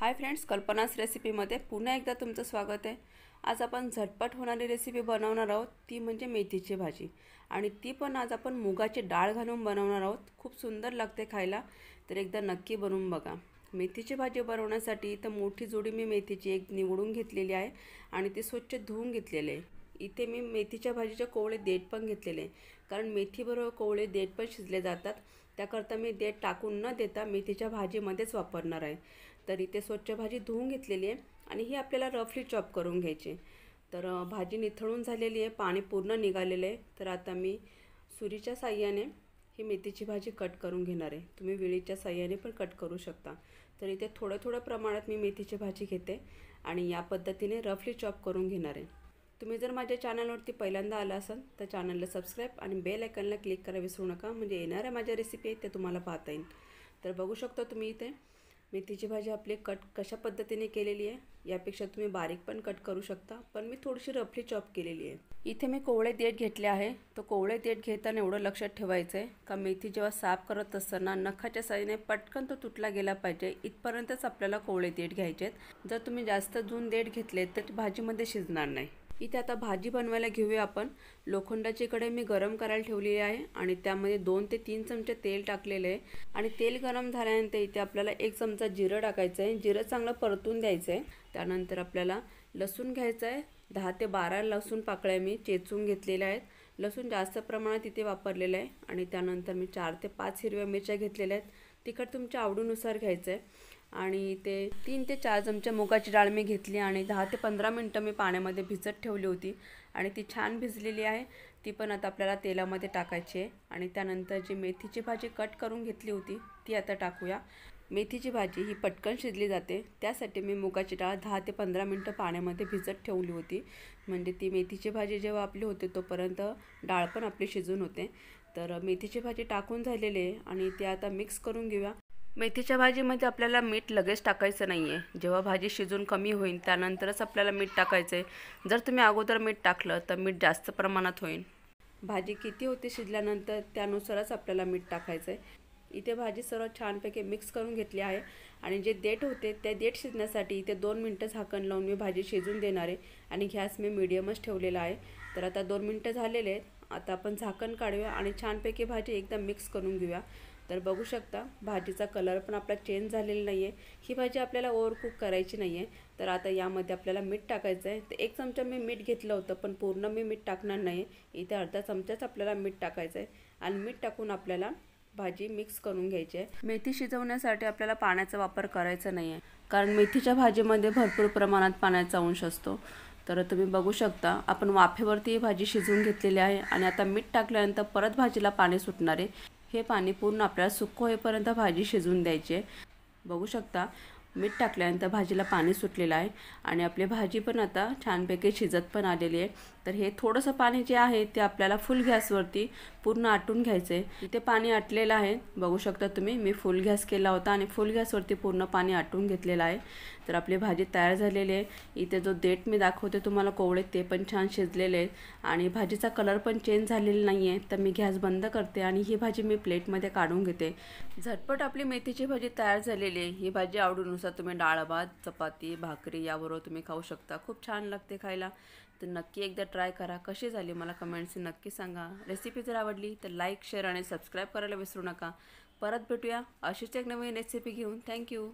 hi friends कल्पनास रेसिपीमध्ये पुन्हा एकदा तुमचं स्वागत आहे आज आपण झटपट होणारी रेसिपी बनवणार आहोत ती म्हणजे मेथीची भाजी आणि ती पण आज आपण मुगाची डाळ घालून बनवणार आहोत खूप सुंदर लागते खायला तर एकदा नक्की बनवून बघा मेथीची भाजी बनवण्यासाठी इथं मोठी जोडी मी मेथीची एक निवडून घेतलेली आहे आणि ती स्वच्छ धुवून घेतलेली आहे इथे मी मेथीच्या भाजीचे कोवळे देठ पण घेतलेले कारण मेथीबरोबर कोवळे देठ पण शिजले जातात त्याकरता मी देठ टाकून न देता मेथीच्या भाजीमध्येच वापरणार आहे तर इथे स्वच्छ भाजी धुवून घेतलेली आहे आणि ही आपल्याला रफली चॉप करून घ्यायची तर भाजी निथळून झालेली आहे पाणी पूर्ण निघालेलं आहे तर आता मी सुरीच्या साह्याने ही मेथीची भाजी कट करून घेणार आहे तुम्ही विळीच्या साह्याने पण कट करू शकता तर इथे थोड्या थोड्या प्रमाणात मी मेथीची भाजी घेते आणि या पद्धतीने रफली चॉप करून घेणार आहे तुम्ही जर माझ्या चॅनलवरती पहिल्यांदा आला असाल तर चॅनलला सबस्क्राईब आणि बेल आयकनला क्लिक करा विसरू नका म्हणजे येणाऱ्या माझ्या रेसिपी आहेत त्या तुम्हाला पाहता येईल तर बघू शकता तुम्ही इथे मेथीची भाजी आपली कट कशा पद्धतीने केलेली आहे यापेक्षा तुम्ही बारीक पण कट करू शकता पण मी थोडीशी रफली चॉप केलेली आहे इथे मी कोवळे देठ घेतले आहे तर कोवळे देठ घेताना एवढं लक्षात ठेवायचं आहे का मेथी जेव्हा साफ करत असताना नखाच्या साईने पटकन तो तुटला गेला पाहिजे इथपर्यंतच आपल्याला कोवळे देठ घ्यायचे आहेत जर तुम्ही जास्त जून देठ घेतले तर भाजीमध्ये शिजणार नाही इथे आता भाजी बनवायला घेऊया आपण लोखंडाची कढई मी गरम करायला ठेवलेली आहे आणि त्यामध्ये दोन ते तीन चमचे तेल टाकलेलं आहे आणि तेल गरम झाल्यानंतर इथे आपल्याला एक चमचा जिरं टाकायचं आहे जिरं चांगलं परतून द्यायचं आहे त्यानंतर आपल्याला लसूण घ्यायचं आहे दहा ते बारा लसूण पाकळ्या मी चेचून घेतलेल्या आहेत लसूण जास्त प्रमाणात इथे वापरलेलं आहे आणि त्यानंतर मी चार ते पाच हिरव्या मिरच्या घेतलेल्या आहेत तिखट तुमच्या आवडीनुसार घ्यायचं आहे आणि ते तीन ते चार चमचे मुगाची डाळ मी घेतली आणि दहा ते पंधरा मिनटं मी पाण्यामध्ये भिजत ठेवली होती आणि ती छान भिजलेली आहे ती पण आता आपल्याला तेलामध्ये टाकायची आहे आणि त्यानंतर जी मेथीची भाजी कट करून घेतली होती ती आता टाकूया मेथीची भाजी ही पटकन शिजली जाते त्यासाठी मी मुगाची डाळ दहा ते पंधरा मिनटं पाण्यामध्ये भिजत ठेवली होती म्हणजे ती मेथीची भाजी जेव्हा आपली होते तोपर्यंत डाळ पण आपली शिजून होते तर मेथीची भाजी टाकून झालेली आहे आणि ती आता मिक्स करून घेऊया मेथीच्या भाजीमध्ये आपल्याला मीठ लगेच टाकायचं नाही आहे जेव्हा भाजी शिजून कमी होईल त्यानंतरच आपल्याला मीठ टाकायचं आहे जर तुम्ही अगोदर मीठ टाकलं तर मीठ जास्त प्रमाणात होईल भाजी किती होती शिजल्यानंतर त्यानुसारच आपल्याला मीठ टाकायचं आहे इथे भाजी सर्व छानपैकी मिक्स करून घेतली आहे आणि जे देठ होते ते देठ शिजण्यासाठी इथे दोन मिनटं झाकण लावून मी भाजी शिजून देणार आहे आणि गॅस मी मिडियमच ठेवलेला आहे तर आता दोन मिनटं झालेले आहेत आता आपण झाकण काढूया आणि छानपैकी भाजी एकदम मिक्स करून घेऊया तर बघू शकता भाजीचा कलर पण आपला चेंज झालेला नाही आहे ही भाजी आपल्याला ओवर करायची नाही आहे तर आता यामध्ये आपल्याला मीठ टाकायचं आहे तर एक चमचा मी मीठ घेतलं होतं पण पूर्ण मी मीठ टाकणार नाही इथे अर्धा चमचाच आपल्याला मीठ टाकायचं आहे आणि मीठ टाकून आपल्याला भाजी मिक्स करून घ्यायची आहे मेथी शिजवण्यासाठी आपल्याला पाण्याचा वापर करायचा नाही आहे कारण मेथीच्या भाजीमध्ये भरपूर प्रमाणात पाण्याचा अंश असतो तर तुम्ही बघू शकता आपण वाफेवरती भाजी शिजवून घेतलेली आहे आणि आता मीठ टाकल्यानंतर परत भाजीला पाणी सुटणार आहे हे पाणी पूर्ण आपल्याला सुक्क होईपर्यंत भाजी शिजवून द्यायची आहे बघू शकता मीठ टाकल्यानंतर भाजीला पाणी सुटलेलं आहे आणि आपली भाजी पण आता छानपैकी शिजत पण आलेली आहे तर हे थोडंसं पाणी जे आहे ते आपल्याला फुल गॅसवरती पूर्ण आटून घ्यायचं आहे इथे पाणी आटलेलं आहे बघू शकता तुम्ही मी फुल गॅस केला होता आणि फुल गॅसवरती पूर्ण पाणी आटून घेतलेलं आहे तर आपली भाजी तयार झालेली आहे इथे जो देठ मी दाखवते तुम्हाला कोवळे ते पण छान शिजलेले आहेत आणि भाजीचा कलर पण चेंज झालेला नाही आहे तर मी गॅस बंद करते आणि ही भाजी मी प्लेटमध्ये काढून घेते झटपट आपली मेथीची भाजी तयार झालेली आहे ही भाजी आवडून त्यानुसार तुम्ही डाळ भात चपाती भाकरी याबरोबर तुम्ही खाऊ शकता खूप छान लागते खायला तर नक्की एकदा ट्राय करा कशी झाली मला कमेंट्सने नक्की सांगा रेसिपी जर आवडली तर लाईक शेअर आणि सबस्क्राईब करायला विसरू नका परत भेटूया अशीच एक नवीन रेसिपी घेऊन थँक्यू